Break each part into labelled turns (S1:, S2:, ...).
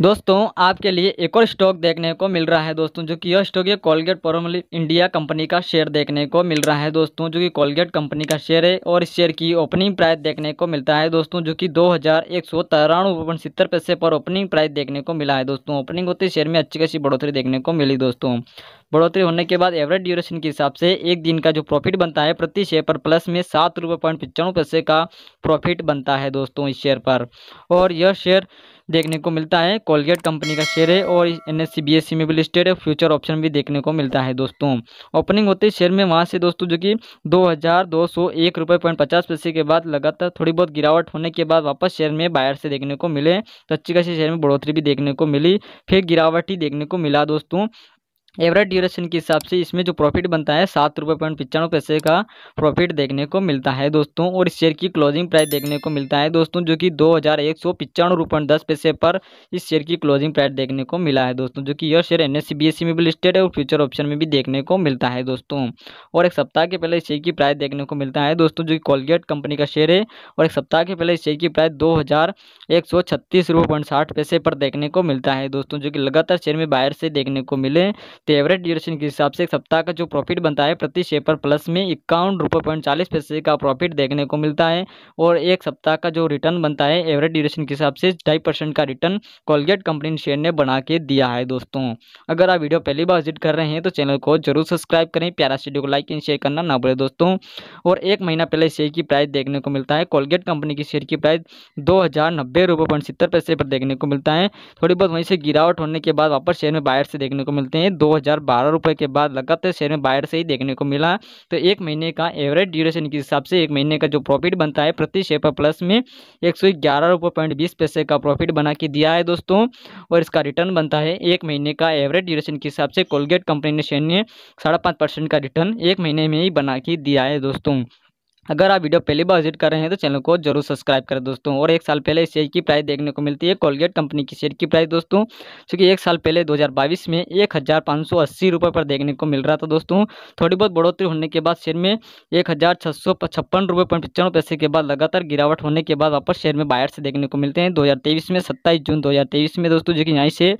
S1: दोस्तों आपके लिए एक और स्टॉक देखने को मिल रहा है दोस्तों जो कि यह स्टॉक ये कोलगेट प्रोमलिव इंडिया कंपनी का शेयर देखने को मिल रहा है दोस्तों जो कि कोलगेट कंपनी का शेयर है और इस शेयर की ओपनिंग प्राइस देखने को मिलता है दोस्तों जो कि दो हज़ार एक सौ तिरानवे पैसे पर ओपनिंग प्राइस देखने को मिला है दोस्तों ओपनिंग होते शेयर में अच्छी खासी बढ़ोतरी देखने को मिली दोस्तों बढ़ोतरी होने के बाद एवरेज ड्यूरेशन के हिसाब से एक दिन का जो प्रॉफिट बनता है प्रति शेयर पर प्लस में सात रुपये पॉइंट पचानवे पैसे का प्रॉफिट बनता है दोस्तों इस शेयर पर और यह शेयर देखने को मिलता है कोलगेट कंपनी का शेयर है और एन एस सी में भी लिस्टेड है फ्यूचर ऑप्शन भी देखने को मिलता है दोस्तों ओपनिंग होते ही शेयर में वहाँ से दोस्तों जो कि दो हज़ार दो सौ एक रुपये पॉइंट पचास पैसे के बाद लगातार थोड़ी बहुत गिरावट होने के बाद वापस शेयर में बायर से देखने को मिले तो अच्छी खासी शेयर में बढ़ोतरी भी देखने को मिली फिर गिरावट ही देखने को मिला दोस्तों एवरेज ड्यूरेशन के हिसाब से इसमें जो प्रॉफिट बनता है सात रुपये पॉइंट पचानवे पैसे का प्रॉफिट देखने को मिलता है दोस्तों और इस शेयर की क्लोजिंग प्राइस देखने को मिलता है दोस्तों जो कि दो हज़ार एक सौ पचानवे रुपये दस पैसे पर इस शेयर की क्लोजिंग प्राइस देखने को मिला है दोस्तों जो कि यह शेयर एन एस में भी लिस्टेड है और फ्यूचर ऑप्शन में भी देखने को मिलता है दोस्तों और एक सप्ताह के पहले इस शेयर की प्राइस देखने को मिलता है दोस्तों जो कि कोलगेट कंपनी का शेयर है और एक सप्ताह के पहले इस शेयर की प्राइस दो हज़ार एक सौ छत्तीस रुपये पॉइंट साठ पैसे पर देखने को मिलता है दोस्तों जो कि लगातार शेयर में बाहर से देखने को मिले तो एवरेज ड्यूरेशन के हिसाब से एक सप्ताह का जो प्रॉफिट बनता है प्रति शेयर पर प्लस में इक्यावन रुपये पॉइंट चालीस पैसे का प्रॉफिट देखने को मिलता है और एक सप्ताह का जो रिटर्न बनता है एवरेज ड्यूरेशन के हिसाब से ढाई परसेंट का रिटर्न कोलगेट कंपनी शेयर ने बना के दिया है दोस्तों अगर आप वीडियो पहली बार विजिट कर रहे हैं तो चैनल को जरूर सब्सक्राइब करें प्यारा वीडियो को लाइक एंड शेयर करना ना भूलें दोस्तों और एक महीना पहले शेयर की प्राइस देखने को मिलता है कोलगेट कंपनी की शेयर की प्राइस दो हज़ार नब्बे रुपये पॉइंट सत्तर पैसे पर देखने को मिलता है थोड़ी बहुत वहीं से गिरावट होने के बाद वापस शेयर में बायर से देखने को मिलते हैं दो 2012 रुपए के बाद लगातार शेयर में बायर से ही देखने को मिला तो एक महीने का एवरेज ड्यूरेशन के हिसाब से एक महीने का जो प्रॉफिट बनता है प्रति शेयर पर प्लस में एक सौ पैसे का प्रॉफिट बना के दिया है दोस्तों और इसका रिटर्न बनता है एक महीने का एवरेज ड्यूरेशन के हिसाब से कोलगेट कंपनी ने शेयर ने साढ़े का रिटर्न एक महीने में ही बना के दिया है दोस्तों अगर आप वीडियो पहली बार विजिट कर रहे हैं तो चैनल को जरूर सब्सक्राइब करें दोस्तों और एक साल पहले इस शेयर की प्राइस देखने को मिलती है कोलगेट कंपनी की शेयर की प्राइस दोस्तों क्योंकि एक साल पहले 2022 में एक हज़ार पाँच सौ अस्सी रुपये पर देखने को मिल रहा था दोस्तों थोड़ी बहुत बढ़ोतरी होने के बाद शेयर में एक हज़ार छः सौ पचपन रुपये पॉइंट पचानवे पैसे के बाद लगातार गिरावट होने के बाद वापस शेयर में बायर से देखने को मिलते हैं दो में सत्ताईस जून दो में दोस्तों जो कि यहाँ से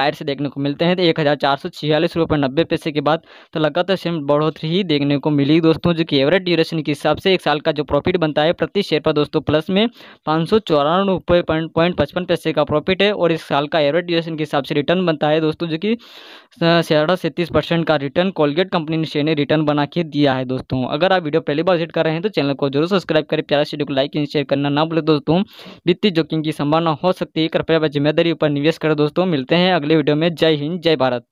S1: बायर से देखने को मिलते हैं तो एक हज़ार पैसे के बाद तो लगातार शेयर में बढ़ोतरी ही देखने को मिली दोस्तों जो कि एवरेज ड्यूरेशन के हिसाब से एक साल का जो प्रॉफिट बनता है प्रति शेयर पर दोस्तों प्लस में पाँच सौ चौरानवे पॉइंट पचपन पैसे का प्रॉफिट है और इस साल का एवरेज ड्यूरेशन के हिसाब से रिटर्न बनता है दोस्तों जो कि साढ़ा सैंतीस परसेंट का रिटर्न कोलगेट कंपनी ने शेयर ने रिटर्न बना के दिया है दोस्तों अगर आप वीडियो पहली बार विजिट कर रहे हैं तो चैनल को जरूर सब्सक्राइब करें प्यारा वीडियो को लाइक एंड शेयर करना ना भूलें दोस्तों वित्तीय जोखिम की संभावना हो सकती है कृपया जिम्मेदारी पर निवेश करें दोस्तों मिलते हैं अगले वीडियो में जय हिंद जय भारत